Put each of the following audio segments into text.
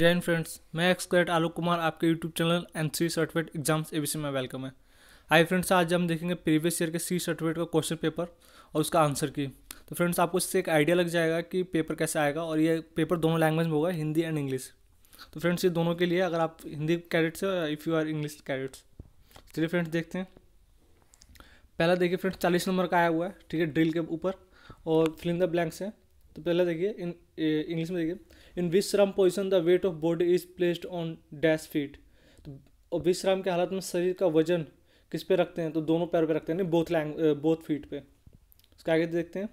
जय हिंद फ्रेंड्स मैं एक्सपर्ट आलोक कुमार आपके YouTube channel N C certificate exams ABC में वेलकम है हाई फ्रेंड्स आज हम देखेंगे प्रीवियस ईयर के सी सर्टिफिकेट का क्वेश्चन पेपर और उसका आंसर की तो फ्रेंड्स आपको इससे एक आइडिया लग जाएगा कि पेपर कैसे आएगा और ये पेपर दोनों लैंग्वेज में होगा हिंदी एंड इंग्लिश तो फ्रेंड्स ये दोनों के लिए अगर आप हिंदी कैडेट्स हो if you are English cadets चलिए फ्रेंड्स देखते हैं पहला देखिए फ्रेंड्स चालीस नंबर का आया हुआ है ठीक है ड्रिल के ऊपर और फिलिंग द ब्लैंक्स है तो पहला देखिए इंग्लिश में देखिए इन विश्राम position the weight of body is placed on dash feet तो विश्राम के हालत में शरीर का वजन किस पे रखते हैं तो दोनों पैर पे रखते हैं बोथ लैंग बोथ फीट पे उसके आगे देखते हैं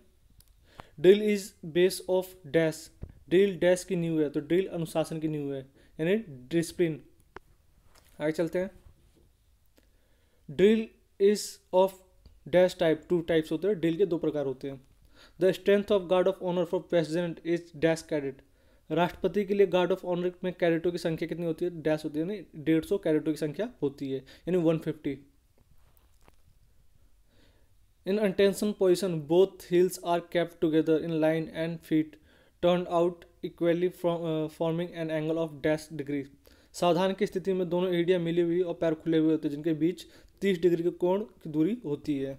drill is base of dash drill dash की न्यू है तो ड्रिल अनुशासन की न्यू है यानी डिसिप्लिन आगे चलते हैं drill is of dash type two types होते हैं ड्रिल के दो प्रकार होते हैं the strength of guard of honour for president is dash cadet राष्ट्रपति के लिए गार्ड ऑफ ऑनर में कैडेटों की संख्या कितनी होती है डैश होती है यानी डेढ़ सौ कैडेटों की संख्या होती है यानी one fifty in attention position both heels are kept together in line and feet turn out equally forming an angle of dash degree सावधान की स्थिति में दोनों एडिया मिली हुई और पैर खुले हुए होते हैं जिनके बीच तीस डिग्री के कोण की दूरी होती है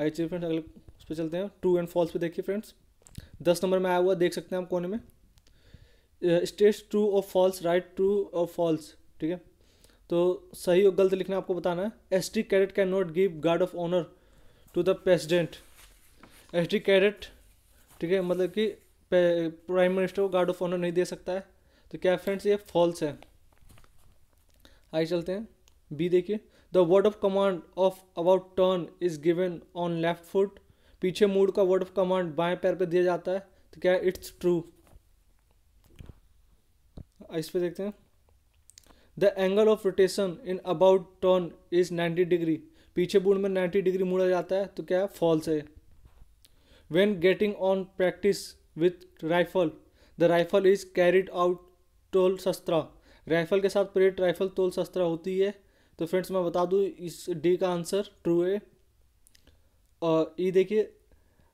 आइए चलिए फ्रेंड्स अगले उस पर चलते हैं ट्रू एंड फॉल्स पे देखिए फ्रेंड्स दस नंबर में आया हुआ देख सकते हैं आप कोने में स्टेट्स ट्रू और फॉल्स राइट ट्रू और फॉल्स ठीक है तो सही और गलत लिखना आपको बताना है S T cadet can not give guard of honour to the president S T cadet ठीक है मतलब कि प्राइम मिनिस्टर को गार्ड ऑफ ऑनर नहीं दे सकता है तो क्या फ्रेंड्स ये फॉल्स है आइए चलते हैं बी देखिए the word of command of about turn is given on left foot पीछे मूड का वर्ड ऑफ कमांड बाएं पैर पर दिया जाता है तो क्या इट्स ट्रू इस पर देखते हैं the angle of rotation in about turn is ninety degree पीछे बूढ़ में नाइन्टी डिग्री मुड़ा जाता है तो क्या है फॉल्स है when getting on practice with rifle the rifle is carried out टोल शस्त्रा राइफल के साथ परेड राइफल तोल शस्त्र होती है तो फ्रेंड्स मैं बता दूँ इस डी का आंसर ट्रू है और ई देखिए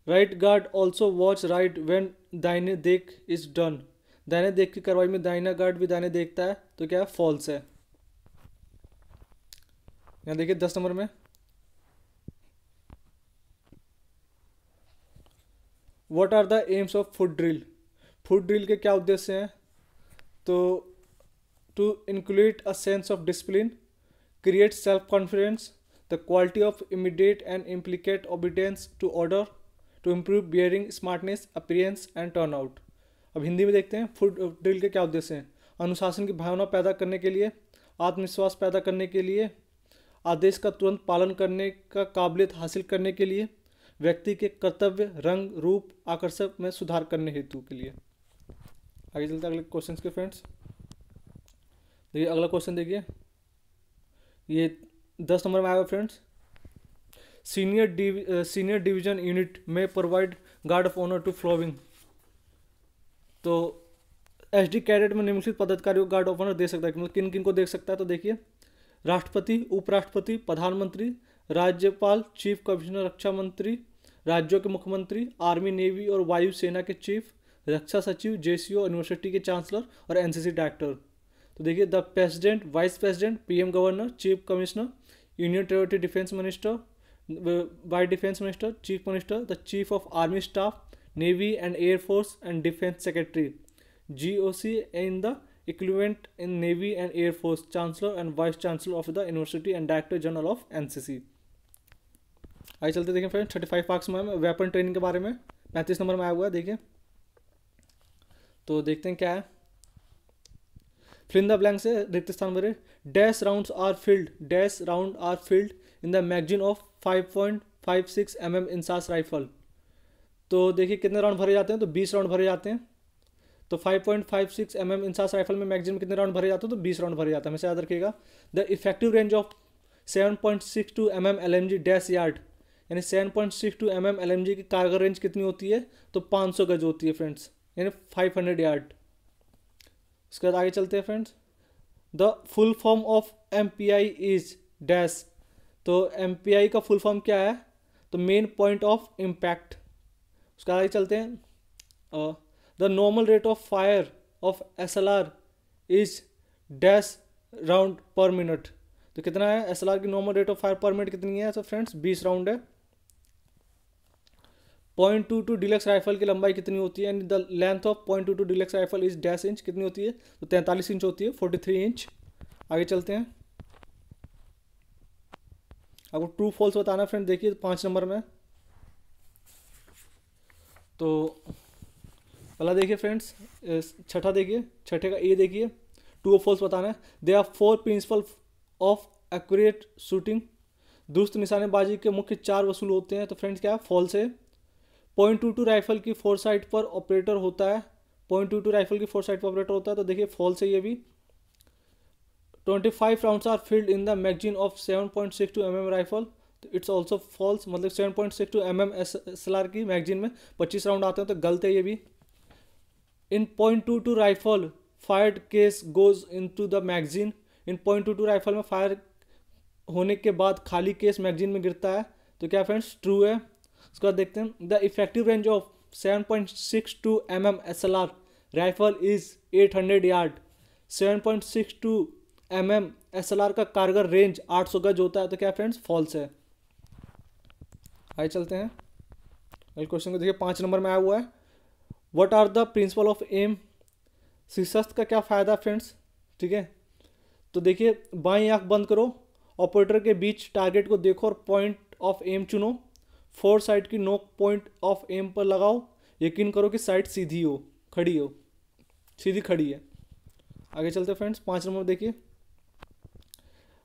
right guard also watch right when दाइने देख इज डन दाहिने देख की कार्रवाई में दाहिना गार्ड भी दाहिने देखता है तो क्या है फॉल्स है यहाँ देखिए दस नंबर में what are the aims of foot drill foot drill के क्या उद्देश्य हैं तो to include a sense of discipline create self confidence the quality of immediate and implicate obedience to order to improve bearing smartness appearance and turn out अब हिंदी में देखते हैं foot drill के क्या उद्देश्य हैं अनुशासन की भावना पैदा करने के लिए आत्मविश्वास पैदा करने के लिए आदेश का तुरंत पालन करने का काबिलियत हासिल करने के लिए व्यक्ति के कर्तव्य रंग रूप आकर्षक में सुधार करने हेतु के लिए आगे चलते अगले क्वेश्चन के फ्रेंड्स देखिए अगला क्वेश्चन देखिए ये दस नंबर में आएगा फ्रेंड्स सीनियर डिवी सीनियर डिवीजन यूनिट में provide guard of honour to following तो एस डी कैडेट में निम्नलिखित पदाधिकारियों को गार्ड ऑफ ऑनर दे सकता है मतलब किन किन को देख सकता है तो देखिए राष्ट्रपति उपराष्ट्रपति प्रधानमंत्री राज्यपाल चीफ कमिश्नर रक्षा मंत्री राज्यों के मुख्यमंत्री आर्मी नेवी और वायुसेना के चीफ रक्षा सचिव जेसीओ यूनिवर्सिटी के चांसलर और एनसीसी डायरेक्टर तो देखिए the president vice president M governor chief commissioner union territory defence minister vice defence minister chief minister the chief of army staff Navy and Air Force and Defense Secretary, GOC in the equivalent in Navy and Air Force, Chancellor and Vice Chancellor of the University and Director General of NCC. आइए चलते देखें friend thirty five marks में weapon training के बारे में पैंतीस number में आया हुआ है देखिए तो देखते हैं क्या है फिल द ब्लैंक से देखते स्थान पर dash round are filled dash round are filled in the magazine of five point five six M M INSAS rifle तो देखिए कितने राउंड भरे जाते हैं तो बीस राउंड भरे जाते हैं तो 5.56 point five six M M INSAS rifle में मैगजीन कितने राउंड भरे जाते हैं तो 20 राउंड भरे जाते हैं हमेशा याद रखिएगा the effective range of 7.62 point six two M M L M G dash yard यानी 7.62 point six two M M L M G की कारगर रेंज कितनी होती है तो 500 गज होती है फ्रेंड्स यानी 500 यार्ड उसके बाद आगे चलते हैं friends the full form of M P I is dash तो एम पी आई का फुल फॉर्म क्या है तो मेन पॉइंट ऑफ इम्पैक्ट उसके आगे चलते हैं the normal rate of fire of S L R is dash round per minute तो कितना है एस एल आर की normal rate of fire per minute कितनी है सो फ्रेंड्स बीस राउंड है point two two deluxe rifle की लंबाई कितनी होती है and the length of point two two deluxe rifle is dash inch कितनी होती है तो तैंतालीस इंच होती है फोर्टी थ्री इंच आगे चलते हैं आपको ट्रू फॉल्स बताना फ्रेंड देखिए पाँच नंबर में तो पहला देखिए फ्रेंड्स छठा देखिए छठे का ए देखिए टू ऑफ फॉल्स बताना है they are four principle of accurate shooting दुरुस्त निशानेबाजी के मुख्य चार वसूल होते हैं तो फ्रेंड्स क्या है फॉल्स है पॉइंट टू टू राइफल की फोर साइड पर ऑपरेटर होता है पॉइंट टू टू राइफल की फोर साइड पर ऑपरेटर होता है तो देखिए फॉल्स है ये भी twenty five round are filled in the magazine of seven point six two M M rifle तो इट्स ऑल्सो फॉल्स मतलब seven point six two M M S S L R की मैगजीन में पच्चीस round आते हैं तो गलत है ये भी in point two two rifle fire case goes into the magazine in point two two rifle में फायर होने के बाद खाली केस मैगजीन में गिरता है तो क्या फ्रेंड्स ट्रू है उसके बाद देखते हैं the effective range of seven point six two M M S L R rifle is eight hundred yard seven point six two M M S L R का कारगर रेंज आठ सौ गज होता है तो क्या फ्रेंड्स फॉल्स है आगे चलते हैं अगले क्वेश्चन को देखिए पाँच नंबर में आया हुआ है what are the principle of aim शीर्षस्थ का क्या फ़ायदा फ्रेंड्स ठीक है तो देखिए बाई आँख बंद करो ऑपरेटर के बीच टारगेट को देखो और पॉइंट ऑफ एम चुनो फोर साइड की नोक पॉइंट ऑफ एम पर लगाओ यकीन करो कि साइड सीधी हो खड़ी हो सीधी खड़ी है आगे चलते फ्रेंड्स पाँच नंबर देखिए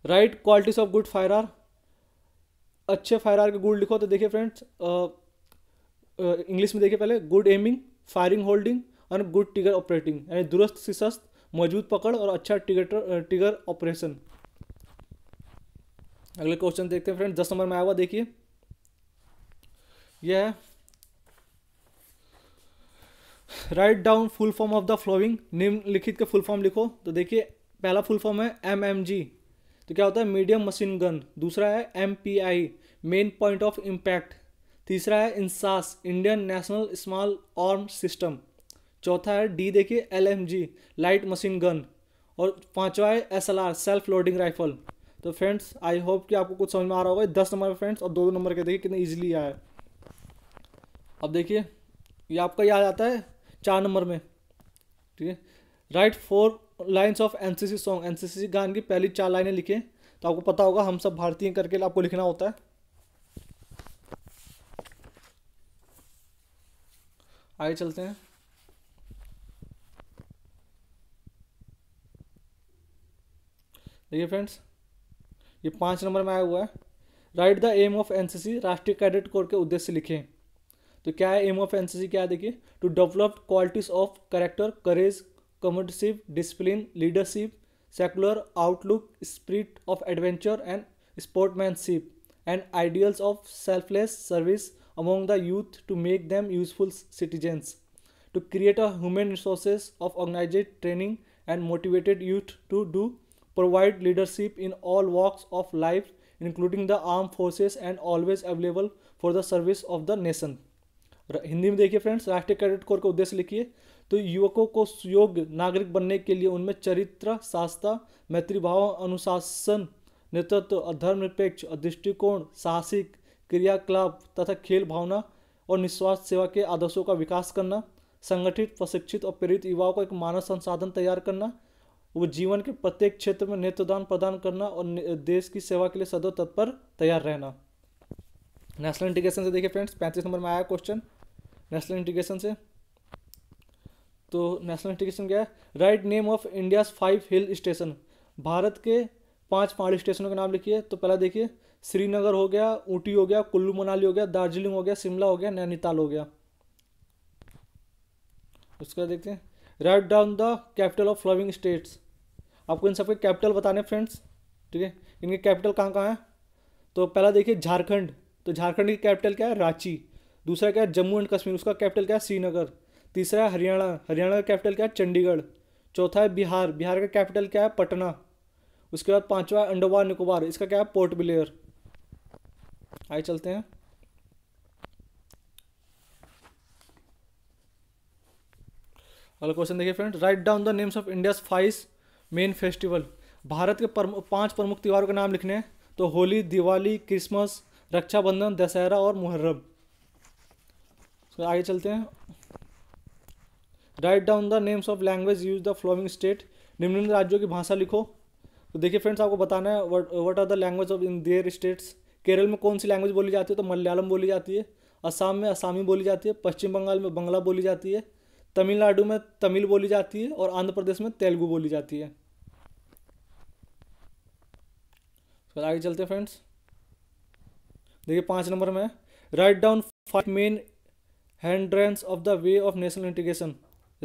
write qualities of good firer अच्छे फायर आर के गुड लिखो तो देखिए फ्रेंड्स इंग्लिश में देखिए पहले गुड एमिंग फायरिंग होल्डिंग और गुड टिगर ऑपरेटिंग यानी दुरुस्त सिस्त मजबूत पकड़ और अच्छा टिगर टिगर ऑपरेशन अगले क्वेश्चन देखते हैं फ्रेंड्स दस नंबर में आया हुआ देखिए यह है write down full form of the following निम्नलिखित के फुल फॉर्म लिखो तो देखिए पहला फुल फॉर्म है एम एम जी तो क्या होता है मीडियम मशीन गन दूसरा है M mean point of impact तीसरा है INSAS Indian national small arm system चौथा है डी देखिए एल लाइट मशीन गन और पांचवा है एस सेल्फ लोडिंग राइफल तो फ्रेंड्स आई होप कि आपको कुछ समझ में आ रहा होगा दस नंबर फ्रेंड्स और दो दो नंबर के देखिए कितने ईजिली आया है अब देखिए ये आपका याद आता है चार नंबर में ठीक है write four lines of NCC song सी गान की पहली चार लाइनें लिखें तो आपको पता होगा हम सब भारतीय करके आपको लिखना होता है आगे चलते हैं देखिए फ्रेंड्स ये पांच नंबर में आया हुआ है write the aim of NCC राष्ट्रीय कैडेट कोर के उद्देश्य लिखें तो क्या है एम ऑफ एनसीसी क्या है देखिए to develop qualities of character courage comradeship discipline leadership secular outlook spirit of adventure and sportsmanship and ideals of selfless service among the youth to make them useful citizens to create a human resources of organised training and motivated youth to do provide leadership in all walks of life including the arm forces and always available for the service of the nation Hindi में देखिए friends राष्ट्रीय credit core का उद्देश्य लिखिए तो युवकों को सुयोग्य नागरिक बनने के लिए उनमें चरित्र शास्त्र मैत्रीभाव अनुशासन नेतृत्व तो धर्मनिरपेक्ष दृष्टिकोण साहसिक क्रियाकलाप तथा खेल भावना और निस्वार्थ सेवा के आदर्शों का विकास करना संगठित प्रशिक्षित और प्रेरित युवाओं को एक मानव संसाधन तैयार करना वो जीवन के प्रत्येक क्षेत्र में नेतृदान प्रदान करना और देश की सेवा के लिए सदैव तत्पर तैयार रहना नेशनल इंटीग्रेशन से देखिए फ्रेंड्स पैंतीस नंबर में आया क्वेश्चन नेशनल इंटीग्रेशन से तो नेशनल इंटीग्रेशन क्या है write name of India five hill station Bharat के पांच पहाड़ी स्टेशनों के नाम लिखिए तो पहला देखिए श्रीनगर हो गया ऊटी हो गया कुल्लू मनाली हो गया दार्जिलिंग हो गया शिमला हो गया नैनीताल हो गया उसके बाद देखते हैं write down the capital of following states आपको इन सबके कैपिटल बताने फ्रेंड्स ठीक है इनके कैपिटल कहाँ कहाँ हैं तो पहला देखिए झारखंड तो झारखंड की कैपिटल क्या है रांची दूसरा क्या है जम्मू एंड कश्मीर उसका कैपिटल क्या है श्रीनगर तीसरा हरियाणा हरियाणा का कैपिटल क्या है चंडीगढ़ चौथा है बिहार बिहार का कैपिटल क्या है पटना उसके बाद पांचवा अंडोबार निकोबार इसका क्या है पोर्ट ब्लेयर आइए चलते हैं अगला क्वेश्चन देखिए friend write down the names of India five main festival Bharat के पांच प्रमुख त्योहारों के नाम लिखने हैं तो होली दिवाली क्रिसमस रक्षाबंधन दशहरा और मुहर्रम आगे चलते हैं write down the names of language use the following state निम्न राज्यों की भाषा लिखो तो देखिए फ्रेंड्स आपको बताना है what are the language of in their states Kerala में कौन सी लैंग्वेज बोली जाती है तो मलयालम बोली जाती है असम में असामी बोली जाती है पश्चिम बंगाल में बंगला बोली जाती है तमिलनाडु में तमिल बोली जाती है और आंध्र प्रदेश में तेलुगु बोली जाती है तो आगे चलते हैं फ्रेंड्स देखिए पाँच नंबर में write down five main hindrances of the way of national integration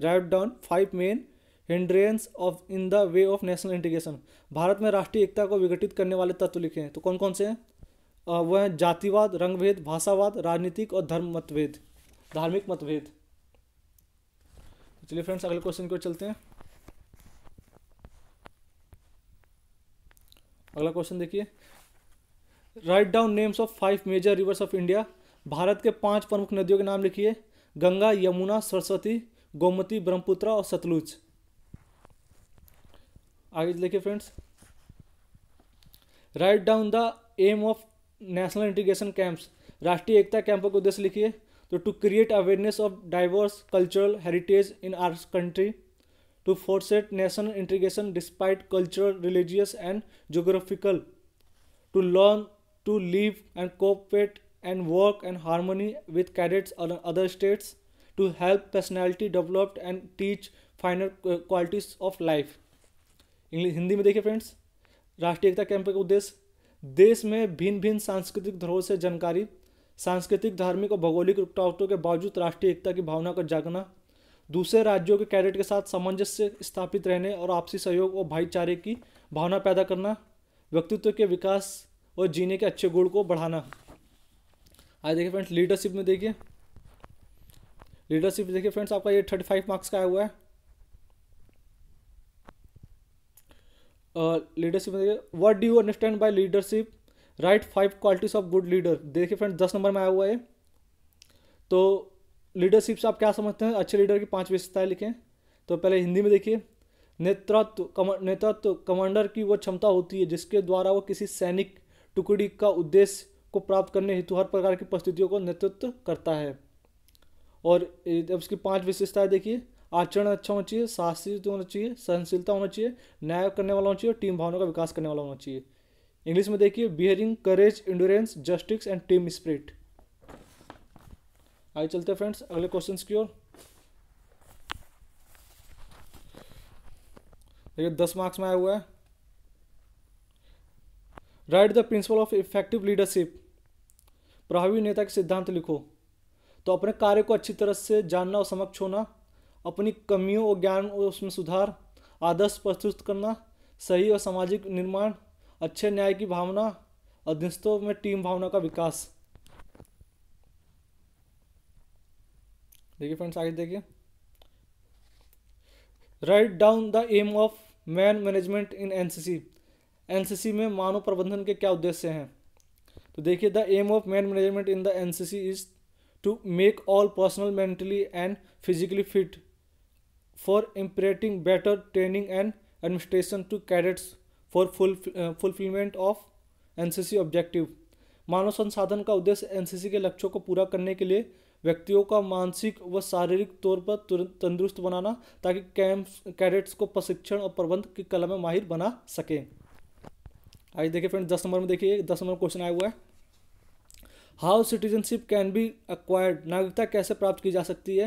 write down five main hindrances of in the way of national integration Bharat में राष्ट्रीय एकता को विघटित करने वाले तत्व लिखे हैं तो कौन कौन से हैं वह हैं जातिवाद रंगभेद भाषावाद राजनीतिक और धर्म मतभेद धार्मिक मतभेद तो चलिए फ्रेंड्स अगले क्वेश्चन की ओर चलते हैं अगला क्वेश्चन देखिए write down names of five major rivers of India Bharat के पांच प्रमुख नदियों के नाम लिखिए गंगा यमुना सरस्वती गोमती ब्रह्मपुत्र और सतलुज आगे देखिए friends write down the aim of national integration camps राष्ट्रीय एकता कैंप का उद्देश्य लिखिए तो to create awareness of diverse cultural heritage in our country to foster national integration despite cultural religious and geographical to learn to live and cooperate and work and harmony with cadets other states to help personality developed and teach finer qualities of life English Hindi में देखिए friends राष्ट्रीय एकता camp का उद्देश्य देश में भिन्न भिन्न सांस्कृतिक धरोहर से जानकारी सांस्कृतिक धार्मिक और भौगोलिक रुकावटों के बावजूद राष्ट्रीय एकता की भावना का जागना दूसरे राज्यों के कैडेट के साथ सामंजस्य स्थापित रहने और आपसी सहयोग और भाईचारे की भावना पैदा करना व्यक्तित्व के विकास और जीने के अच्छे गुण को बढ़ाना आज देखिए फ्रेंड्स लीडरशिप में देखिए लीडरशिप देखिए फ्रेंड्स आपका ये थर्टी फाइव मार्क्स का आया हुआ है लीडरशिप uh, देखिए what do you understand by leadership write five qualities of good leader देखिए फ्रेंड्स दस नंबर में आया हुआ है तो लीडरशिप से आप क्या समझते हैं अच्छे लीडर की पाँच विशेषताएँ लिखें तो पहले हिंदी में देखिए नेतृत्व कम नेतृत्व कमांडर की वो क्षमता होती है जिसके द्वारा वो किसी सैनिक टुकड़ी का उद्देश्य को प्राप्त करने हेतु हर प्रकार की परिस्थितियों को नेतृत्व करता है और उसकी पांच विशेषताएं देखिए आचरण अच्छा होना चाहिए साहसिक होना चाहिए सहनशीलता होना चाहिए न्याय करने वाला होना चाहिए और टीम भावना का विकास करने वाला होना चाहिए इंग्लिश में देखिए bearing courage endurance justice and team spirit आगे चलते हैं फ्रेंड्स अगले क्वेश्चन की ओर देखिए दस मार्क्स में आया हुआ है write the principle of effective leadership प्रभावी नेता के सिद्धांत लिखो तो अपने कार्य को अच्छी तरह से जानना और समक्ष होना अपनी कमियों और ज्ञान और उसमें सुधार आदर्श प्रस्तुत करना सही और सामाजिक निर्माण अच्छे न्याय की भावना अधीनस्थों में टीम भावना का विकास देखिए फ्रेंड्स आगे देखिए write down the aim of man management in NCC NCC में मानव प्रबंधन के क्या उद्देश्य हैं तो देखिए the aim of man management in the NCC is to make all personnel mentally and physically fit for imparting better training and administration to cadets for fulfilment of NCC objective मानव संसाधन का उद्देश्य एनसीसी के लक्ष्यों को पूरा करने के लिए व्यक्तियों का मानसिक व शारीरिक तौर पर तंदुरुस्त बनाना ताकि कैंप्स कैडेट्स को प्रशिक्षण और प्रबंध की कला में माहिर बना सकें आइए देखिए फ्रेंड्स दस नंबर में देखिए दस नंबर क्वेश्चन आया हुआ है how citizenship can be acquired नागरिकता कैसे प्राप्त की जा सकती है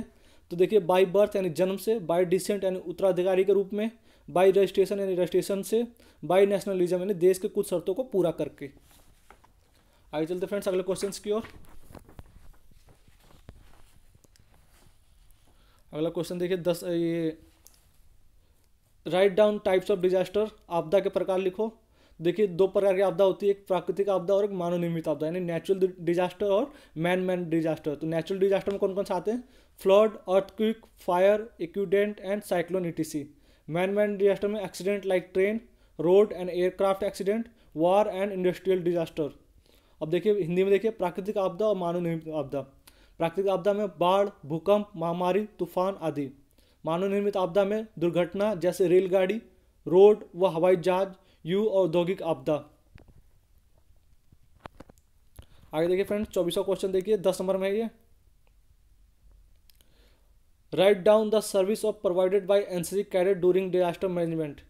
तो देखिए बाई बर्थ यानी जन्म से बाई डिसेंट यानी उत्तराधिकारी के रूप में बाई रजिस्ट्रेशन यानी रजिस्ट्रेशन से बाई नेशनलिज्म यानी देश के कुछ शर्तों को पूरा करके आइए चलते फ्रेंड्स अगले क्वेश्चन की ओर अगला क्वेश्चन देखिए दस ये write down types of disaster आपदा के प्रकार लिखो देखिए दो प्रकार की आपदा होती है एक प्राकृतिक आपदा और एक मानव निर्मित आपदा यानी नेचुरल डिजास्टर और मैन मैन डिजास्टर तो नेचुरल डिजास्टर में कौन कौन से आते हैं flood earthquake fire accident and cyclone etc man made disaster में accident like train road and aircraft accident war and industrial disaster अब देखिए हिंदी में देखिए प्राकृतिक आपदा और मानव निर्मित आपदा प्राकृतिक आपदा में बाढ़ भूकंप महामारी तूफान आदि मानव निर्मित आपदा में दुर्घटना जैसे रेलगाड़ी रोड व हवाई जहाज यू औद्योगिक आपदा आगे देखिए फ्रेंड्स चौबीसवा क्वेश्चन देखिए दस नंबर में है ये write down the service of provided by NCC cadet during disaster management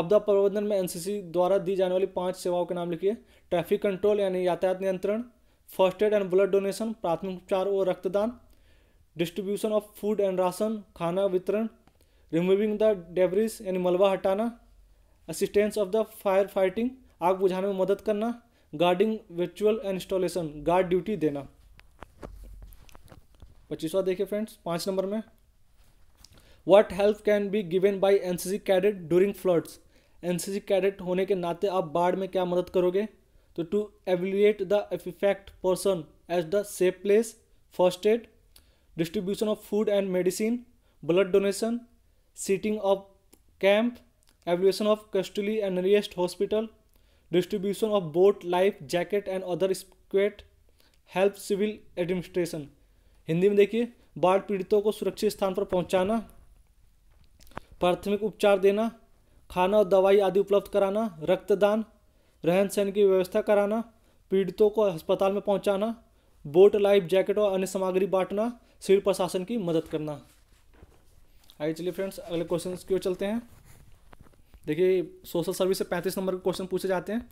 आपदा प्रबंधन में एनसीसी द्वारा दी जाने वाली पांच सेवाओं के नाम लिखिए ट्रैफिक कंट्रोल यानी यातायात नियंत्रण first aid and blood donation प्राथमिक उपचार और रक्तदान distribution of food and ration खाना वितरण रिमूविंग द डेबरीज यानी मलबा हटाना assistance of the fire fighting आग बुझाने में मदद करना guarding virtual installation guard duty देना पच्चीसवा देखिए फ्रेंड्स पाँच नंबर में what help can be given by NCC cadet during floods NCC cadet होने के नाते आप बाढ़ में क्या मदद करोगे तो to evaluate the effect person as the safe place first aid distribution of food and medicine blood donation seating of camp evaluation of casualty and nearest hospital distribution of boat life jacket and other squad help civil administration Hindi में देखिए बाढ़ पीड़ितों को सुरक्षित स्थान पर पहुंचाना प्राथमिक उपचार देना खाना और दवाई आदि उपलब्ध कराना रक्तदान रहन सहन की व्यवस्था कराना पीड़ितों को अस्पताल में पहुंचाना बोट लाइफ जैकेट और अन्य सामग्री बांटना सिविल प्रशासन की मदद करना आइए चलिए फ्रेंड्स अगले क्वेश्चन की ओर चलते हैं देखिए सोशल सर्विस से पैंतीस नंबर के क्वेश्चन पूछे जाते हैं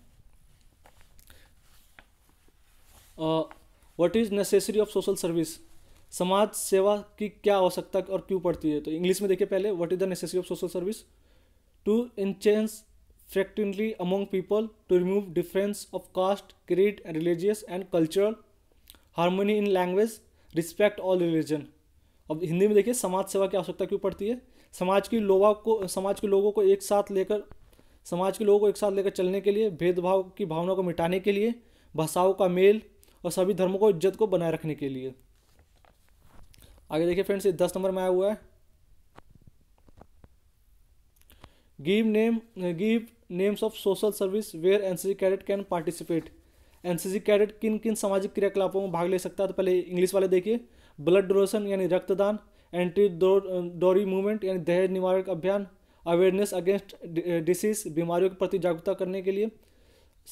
what is necessary of social service समाज सेवा की क्या आवश्यकता और क्यों पड़ती है तो इंग्लिश में देखिए पहले what is the necessary of social service to enhance fraternity among people to remove difference of caste creed and religious and cultural harmony in language respect all religion अब हिंदी में देखिए समाज सेवा की आवश्यकता क्यों पड़ती है समाज की लोगों को समाज के लोगों को एक साथ लेकर समाज के लोगों को एक साथ लेकर चलने के लिए भेदभाव की भावना को मिटाने के लिए भाषाओं का मेल और सभी धर्मों को इज्जत को बनाए रखने के लिए आगे देखिए फ्रेंड्स ये दस नंबर में आया हुआ है give name give names of social service where NCC cadet can participate NCC cadet किन किन सामाजिक क्रियाकलापों में भाग ले सकता है तो पहले इंग्लिश वाले देखिए ब्लड डोनेशन यानी रक्तदान एंटी डोरी मूवमेंट यानी दहेज निवारक अभियान अवेयरनेस अगेंस्ट डिसीज बीमारियों के प्रति जागरूकता करने के लिए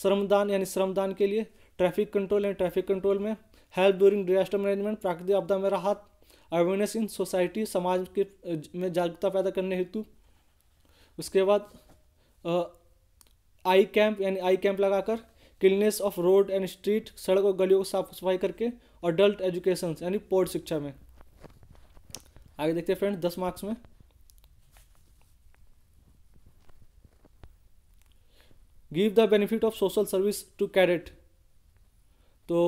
श्रमदान यानी श्रमदान के लिए ट्रैफिक कंट्रोल यानी ट्रैफिक कंट्रोल में हेल्प ड्यूरिंग डिजास्टर मैनेजमेंट प्राकृतिक आपदा में राहत अवेयरनेस इन सोसाइटी समाज के uh, में जागरूकता पैदा करने हेतु उसके बाद आई uh, कैंप यानी आई कैंप लगाकर cleanliness of road and street सड़क और गलियों को साफ सफाई करके अडल्ट एजुकेशन यानी पौध शिक्षा में आगे देखते हैं फ्रेंड दस मार्क्स में give the benefit of social service to cadet तो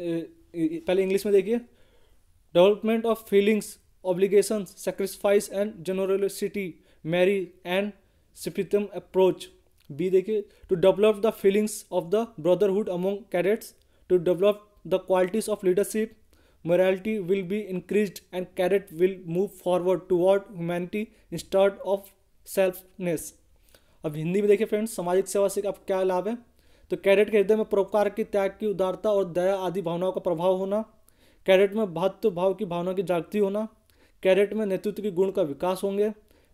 पहले इंग्लिश में देखिए development of feelings obligation sacrifice and generosity mercy and सिप्रितम अप्रोच बी देखिए to develop the feelings of the brotherhood among cadets to develop the qualities of leadership morality will be increased and carrot will move forward toward humanity instead of selfishness अब हिंदी में देखिए friends सामाजिक सेवा से अब क्या लाभ है तो कैरेट के हृदय में परोपकार की त्याग की उदारता और दया आदि भावनाओं का प्रभाव होना कैरेट में भातृ भाव की भावना की जागृति होना कैरेट में नेतृत्व के गुण का विकास होंगे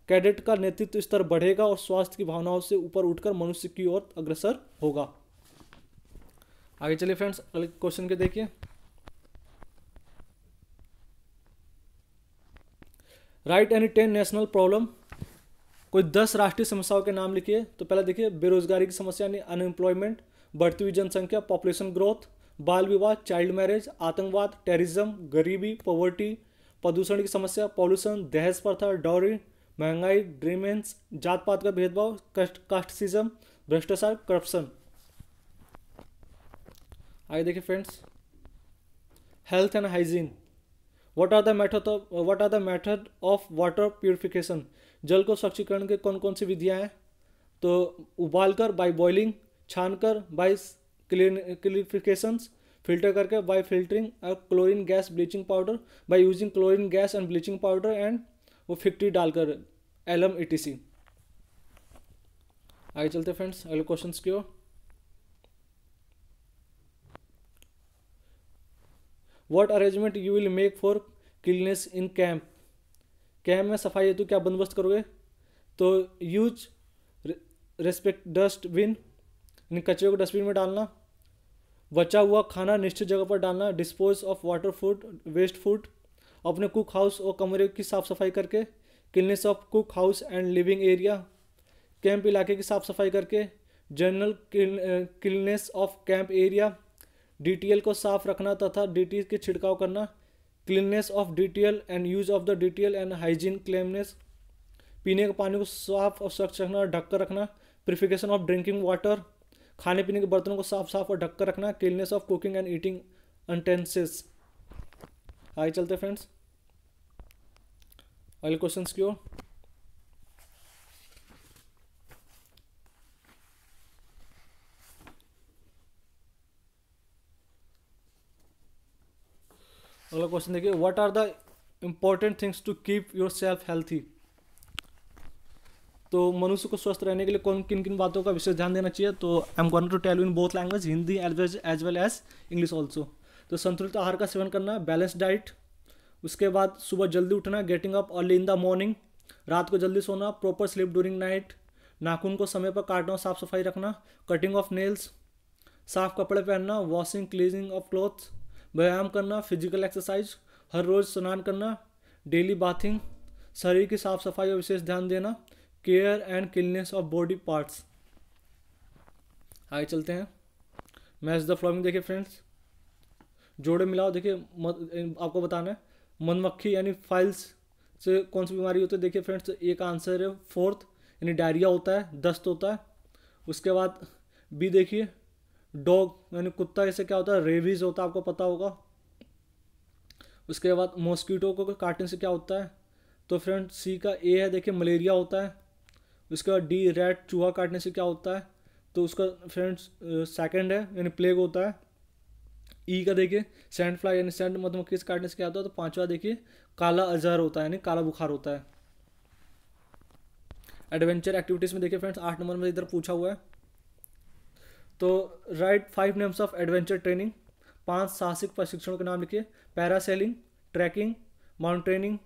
कैडेट का नेतृत्व स्तर बढ़ेगा और स्वास्थ्य की भावनाओं से ऊपर उठकर मनुष्य की ओर अग्रसर होगा आगे चलिए फ्रेंड्स अगले क्वेश्चन के देखिए write any ten national problem कोई दस राष्ट्रीय समस्याओं के नाम लिखिए तो पहला देखिए बेरोजगारी की समस्या यानी अनएम्प्लॉयमेंट बढ़ती हुई जनसंख्या पॉपुलेशन ग्रोथ बाल विवाह चाइल्ड मैरिज आतंकवाद टेररिज्म गरीबी पॉवर्टी प्रदूषण की समस्या पॉल्यूशन दहेज प्रथा डॉरी महंगाई ड्रीमेंस जात पात का भेदभाव कास्टिज्म भ्रष्टाचार करप्शन आगे देखिए friends health and hygiene what are the method of what are the method of water purification जल को स्वच्छीकरण के कौन कौन सी विधियाँ हैं तो उबाल कर बाई बॉइलिंग छान कर बाई क्लीन फिल्टर करके by filtering chlorine gas bleaching powder by using chlorine gas and bleaching powder and वो फिफ्टी डालकर एलम ई टी सी आगे चलते फ्रेंड्स अगले क्वेश्चन की ओर what arrangement you will make for cleanliness in camp camp में सफाई हेतु क्या बंदोबस्त करोगे तो यूज रेस्पेक्ट डस्टबिन कचरे को डस्टबिन में डालना बचा हुआ खाना निश्चित जगह पर डालना dispose of water food waste food अपने कुक हाउस और कमरे की साफ़ सफाई करके cleanliness of cook house and living area camp इलाके की साफ़ सफाई करके general cleanliness of camp area D को साफ रखना तथा डीटी के छिड़काव करना cleanliness of L and use of the DTL and hygiene cleanliness पीने के पानी को साफ और स्वच्छ रखना ढककर रखना प्रिफिकेशन ऑफ ड्रिंकिंग वाटर खाने पीने के बर्तनों को साफ साफ और ढककर रखना cleanliness of cooking and eating अंटेंसेस आगे चलते फ्रेंड्स अगले क्वेश्चन की ओर अगला क्वेश्चन देखिए what are the important things to keep yourself healthy तो मनुष्य को स्वस्थ रहने के लिए कौन किन किन बातों का विशेष ध्यान देना चाहिए तो I am going to tell in both language Hindi as well as English also तो संतुलित आहार का सेवन करना बैलेंस डाइट उसके बाद सुबह जल्दी उठना getting up early in the morning रात को जल्दी सोना प्रॉपर स्लीप ड्यूरिंग नाइट नाखून को समय पर काटना साफ सफाई रखना कटिंग ऑफ नेल्स साफ कपड़े पहनना वॉशिंग क्लीजिंग ऑफ क्लोथ्स व्यायाम करना फिजिकल एक्सरसाइज हर रोज़ स्नान करना डेली बाथिंग शरीर की साफ सफाई और विशेष ध्यान देना care and cleanliness of body parts आगे चलते हैं मैच द फ्लोइंग देखिए फ्रेंड्स जोड़े मिलाओ देखिए आपको बताना है मधुमक्खी यानी फाइल्स से कौन सी बीमारी होती है देखिए फ्रेंड्स तो एक आंसर है फोर्थ यानी डायरिया होता है दस्त होता है उसके बाद बी देखिए डॉग यानी कुत्ता इसे क्या होता है रेबीज होता है आपको पता होगा उसके बाद मॉस्किटो को काटने से क्या होता है तो फ्रेंड सी का ए है देखिए मलेरिया होता है उसके बाद डी रेड चूहा काटने से क्या होता है तो उसका फ्रेंड्स सेकंड है यानी प्लेग होता है ई का देखिए सैंड फ्लाई यानी सैंड मधुमक्खी से काटने से क्या होता है तो पांचवा देखिए काला अजहर होता है यानी काला बुखार होता है एडवेंचर एक्टिविटीज़ में देखिए फ्रेंड्स आठ नंबर में इधर पूछा हुआ है तो write five names of adventure training पांच साहसिक प्रशिक्षण के नाम लिखिए parasailing trekking mountaineering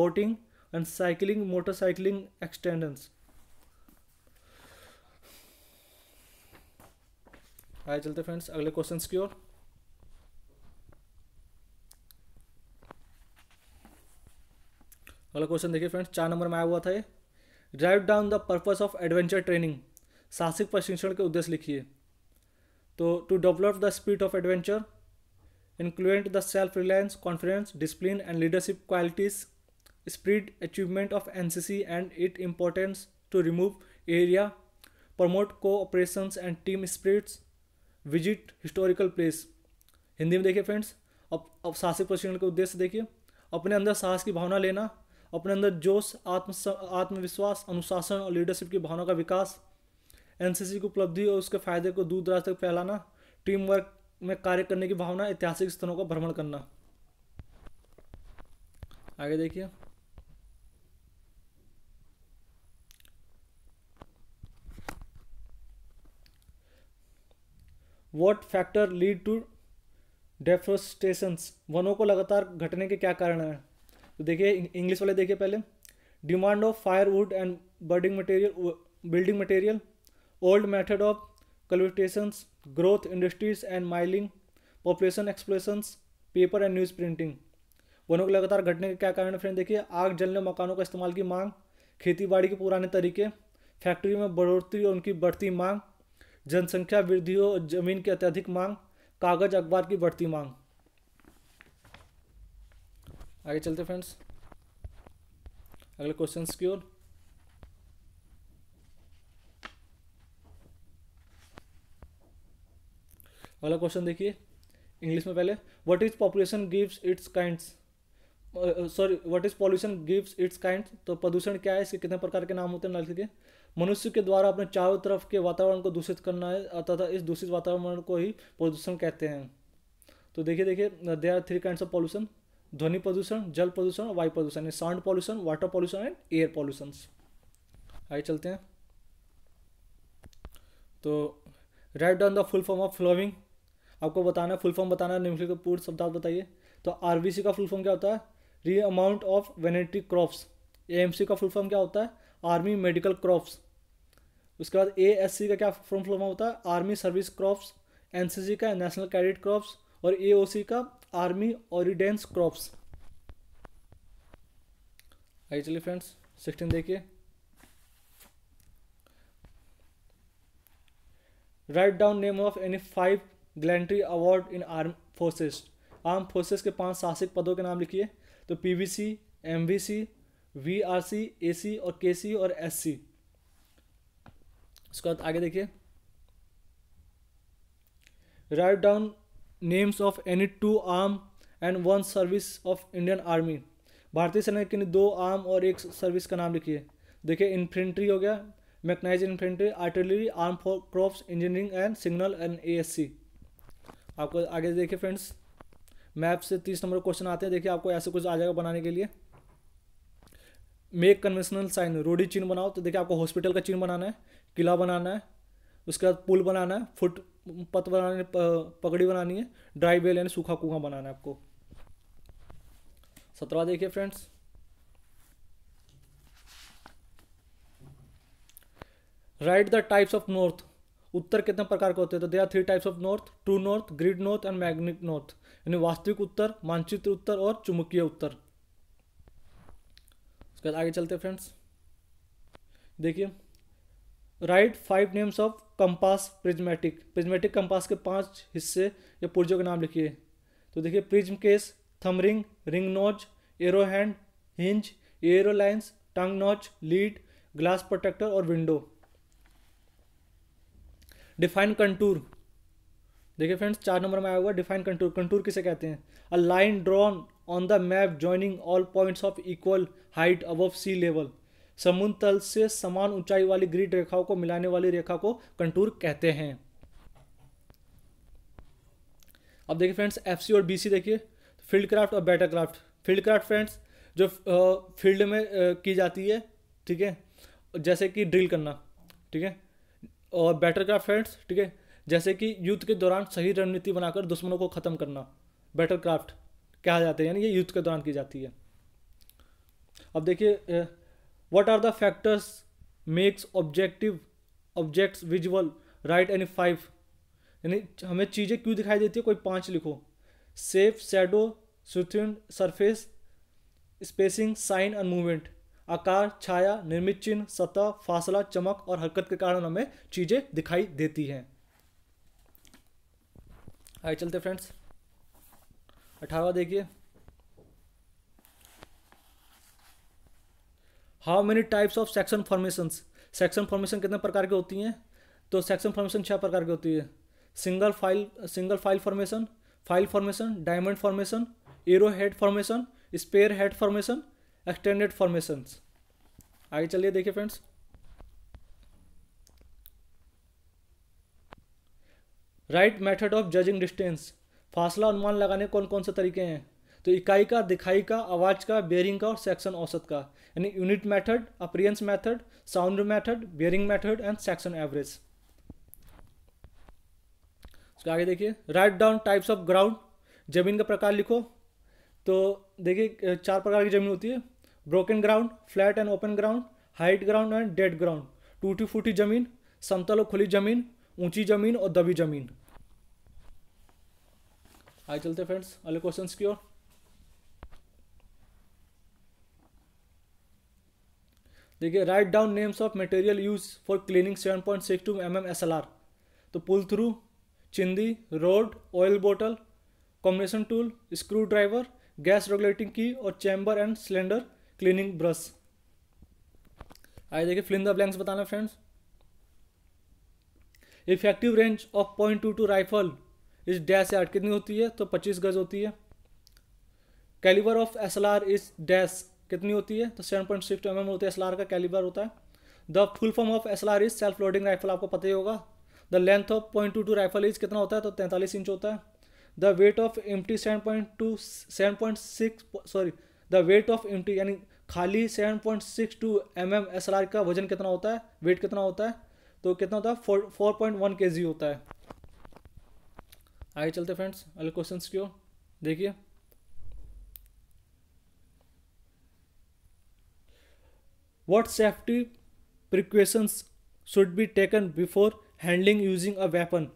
boating and cycling motorcycling expeditions आए चलते फ्रेंड्स अगले क्वेश्चंस की ओर अगला क्वेश्चन देखिए फ्रेंड्स चार नंबर में आया हुआ था ये drive down the purpose of adventure training साहसिक प्रशिक्षण के उद्देश्य लिखिए तो to develop the speed of adventure include the self reliance confidence discipline and leadership qualities spread achievement of N C C and it importance to remove area promote cooperation and team spirits visit historical place Hindi में देखिए friends अब अब साहसिक प्रशिक्षण के उद्देश्य देखिए अपने अंदर साहस की भावना लेना अपने अंदर जोश आत्म आत्मविश्वास अनुशासन और लीडरशिप की भावना का विकास एनसीसी की उपलब्धि और उसके फायदे को दूर दराज तक फैलाना टीम वर्क में कार्य करने की भावना ऐतिहासिक स्थलों का भ्रमण करना आगे देखिए what factor lead to deforestations वनों को लगातार घटने के क्या कारण हैं तो देखिए इंग्लिश वाले देखिए पहले demand of firewood and birding material building material old method of cultivations growth industries and mining population explosions paper and news printing वनों के लगातार घटने के क्या कारण फ्रेंड देखिए आग जलने मकानों का इस्तेमाल की मांग खेती बाड़ी के पुराने तरीके फैक्ट्री में बढ़ोतरी और उनकी बढ़ती मांग जनसंख्या वृद्धि और जमीन की अत्यधिक मांग कागज अखबार की बढ़ती मांग आगे चलते फ्रेंड्स अगले क्वेश्चंस की ओर वाला क्वेश्चन देखिए इंग्लिश में पहले what is population gives its kind sorry what is pollution gives its kind तो प्रदूषण क्या है इसके कितने प्रकार के नाम होते हैं नल के मनुष्य के द्वारा अपने चारों तरफ के वातावरण को दूषित करना है तथा इस दूषित वातावरण को ही प्रदूषण कहते हैं तो देखिए देखिए they are three kinds of pollution ध्वनि प्रदूषण जल प्रदूषण वायु प्रदूषण sound pollution water pollution and air pollution आइए चलते हैं तो write down the full form of following आपको बताना फुल फॉर्म बताना निम्नलिखित तो पूर्ण आप बताइए तो आर का फुल फॉर्म क्या होता है री अमाउंट ऑफ वेनेटरी क्रॉप्स ए का फुल फॉर्म क्या होता है आर्मी मेडिकल क्रॉप्स उसके बाद ए का क्या फुल फॉर्म होता है आर्मी सर्विस क्रॉप्स एन का नेशनल कैडेट क्रॉप्स और ए का आर्मी ऑरिडेंस क्रॉप्स आइए चलिए फ्रेंड्स सिक्सटीन देखिए write down name of any five gallantry award in arm forces arm forces के पांच साहसिक पदों के नाम लिखिए तो P V C M V C V R C A C और के सी और एस सी उसके बाद आगे देखिए write down names of any two arm and one service of Indian army भारतीय सेना के दो आर्म और एक सर्विस का नाम लिखिए देखिए इन्फेंट्री हो गया mechanize infantry artillery arm for crops engineering and signal and ASC आपको आगे देखिए फ्रेंड्स मैप से तीस नंबर क्वेश्चन आते हैं देखिए आपको ऐसे कुछ आ जाएगा बनाने के लिए मेक कन्वेंशनल साइन रोडी चिन्ह बनाओ तो देखिए आपको हॉस्पिटल का चिन्ह बनाना है किला बनाना है उसके बाद पुल बनाना है फुट पत बनाने पगड़ी बनानी है ड्राई बेल यानी सूखा कुआ बनाना है आपको सत्रह देखिए friends write the types of north उत्तर कितने प्रकार के होते हैं तो they are three types of north true north grid north and magnet north यानी वास्तविक उत्तर मानचित्र उत्तर और चुमुकीय उत्तर उसके आगे चलते हैं फ्रेंड्स देखिए write five names of compass prismatic prismatic compass के पांच हिस्से या पुर्जों के नाम लिखिए तो देखिए prism case thumb ring ring notch arrow hand hinge arrow lines tongue notch lead glass protector और विंडो डिफाइन कंटूर देखिए फ्रेंड्स चार नंबर में आया हुआ डिफाइन कंटूर कंटूर किसे कहते हैं a line drawn on the map joining all points of equal height above sea level समुद्र तल से समान ऊंचाई वाली ग्रिड रेखाओं को मिलाने वाली रेखा को कंटूर कहते हैं अब देखिए फ्रेंड्स एफ और बी देखिए फील्ड क्राफ्ट और battle craft field craft friends जो फील्ड में की जाती है ठीक है जैसे कि ड्रिल करना ठीक है और बैटर क्राफ्ट फ्रेंड्स ठीक है जैसे कि युद्ध के दौरान सही रणनीति बनाकर दुश्मनों को ख़त्म करना बैटर क्राफ्ट कहा जाता है यानी ये युद्ध के दौरान की जाती है अब देखिए what are the factors makes objective objects visual write any five यानी हमें चीज़ें क्यों दिखाई देती है कोई पाँच लिखो सेफ सैडो सुथिन surface spacing sign and movement आकार छाया निर्मित चिन्ह सतह फासला चमक और हरकत के कारण हमें चीज़ें दिखाई देती हैं आइए चलते फ्रेंड्स अठारवा देखिए how many types of section formation section formation कितने तो प्रकार की होती हैं तो सेक्शन फॉर्मेशन छह प्रकार की होती है single file single file formation file formation diamond formation arrow head formation spear head formation extended formation आगे चलिए देखिए friends write method of judging distance फासला अनुमान लगाने कौन कौन से तरीके हैं तो इकाई का दिखाई का आवाज़ का बेयरिंग का और सेक्शन औसत का यानी unit method appearance method sound method bearing method and section average आगे देखिए write down types of ground जमीन का प्रकार लिखो तो देखिए चार प्रकार की ज़मीन होती है broken ground flat and open ground height ground and dead ground टूटी फूटी ज़मीन समतल और खुली ज़मीन ऊंची ज़मीन और दबी ज़मीन आए चलते फ्रेंड्स अगले क्वेश्चंस की ओर देखिए write down names of material use for cleaning seven point six two M M S L R तो पुल थ्रू चिंदी rod oil bottle combination tool screw driver gas regulating key और chamber and cylinder cleaning brush आइए देखिए filling the blanks बताना friends effective range of point two two rifle is dash yard कितनी होती है तो पच्चीस गज होती है calibre of S L R is dash कितनी होती है तो seven point six M M होती है एस एल आर का कैलिबर होता है the full form of S L R is self loading rifle आपको पता ही होगा the length of point two two rifle is कितना होता है तो तैंतालीस इंच होता है the weight of M T seven point two seven point six sorry the weight of T यानी खाली seven point six two M M S R R का वजन कितना होता है वेट कितना होता है तो कितना होता है फोर पॉइंट वन के जी होता है आगे चलते फ्रेंड्स अगले क्वेश्चन की ओर देखिए what safety precautions should be taken before handling using a weapon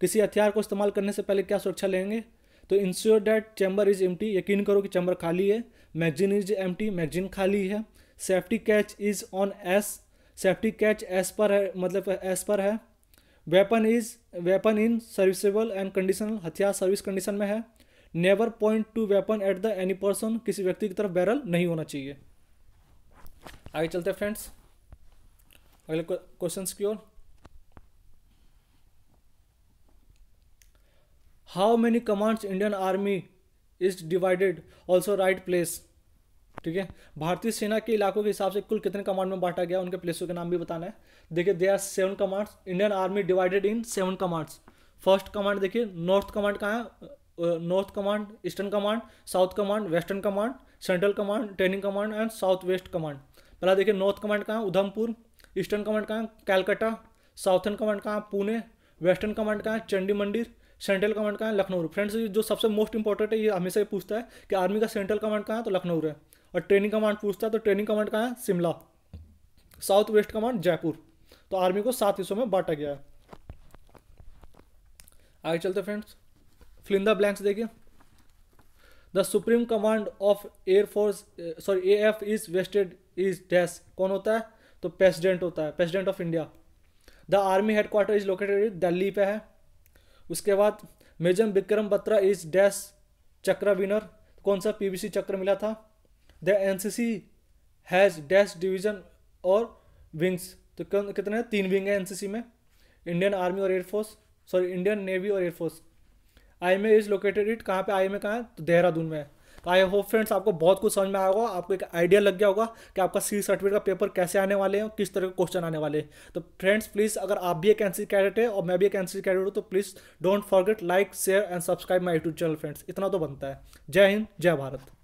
किसी हथियार को इस्तेमाल करने से पहले क्या सुरक्षा लेंगे तो ensure that chamber is M यकीन करो कि चैम्बर खाली है मैगजीन इज एम मैगजीन खाली है safety catch is on S safety catch S पर है मतलब एस पर है weapon is weapon in serviceable and conditional हथियार सर्विस कंडीशन में है never point to weapon at the any person किसी व्यक्ति की तरफ बैरल नहीं होना चाहिए आगे चलते हैं फ्रेंड्स अगले क्वेश्चन की ओर how many commands Indian army is divided also write place ठीक है भारतीय सेना के इलाकों के हिसाब से कुल कितने कमांड में बांटा गया उनके प्लेसों के नाम भी बताना है देखिए they are seven commands Indian army divided in seven commands first command देखिए नॉर्थ कमांड कहाँ है north command eastern command south command western command central command training command and south west command पहला देखिए नॉर्थ कमांड कहाँ Udhampur eastern command कहाँ Calcutta southern command कहाँ Pune western command कहाँ चंडी मंदिर सेंट्रल कमांड कहाँ है लखनऊ फ्रेंड्स जो सबसे मोस्ट इंपॉर्टेंट है ये हमेशा पूछता है कि आर्मी का सेंट्रल कमांड कहाँ है तो लखनऊ है और ट्रेनिंग कमांड पूछता है तो ट्रेनिंग कमांड कहाँ है Shimla south west command Jaipur तो आर्मी को सात हिस्सों में बांटा गया है आगे चलते फ्रेंड्स फिलिंदा ब्लैंक्स देखिए the supreme command of air force sorry A F is vested is dash कौन होता है तो प्रेसिडेंट होता है president of India the army headquarter is located Delhi पे है उसके बाद major Vikram Batra is dash Chakra winner कौन सा पीबीसी चक्र मिला था the NCC has dash division और विंग्स तो कितने हैं तीन विंग है एनसीसी में इंडियन आर्मी और एयरफोर्स सॉरी इंडियन नेवी और air force I M A is located it कहाँ पे आई एम ए कहाँ है तो देहरादून में है तो आई होप फ्रेंड्स आपको बहुत कुछ समझ में आया होगा आपको एक आइडिया लग गया होगा कि आपका सी सर्टिफिकेट का पेपर कैसे आने वाले हैं किस तरह के क्वेश्चन आने वाले हैं तो फ्रेंड्स प्लीज़ अगर आप भी एक एनसी कैडेट है और मैं भी एक एनसी कैडेट हूँ तो please don't forget like share and subscribe my YouTube channel friends इतना तो बनता है जय हिंद जय भारत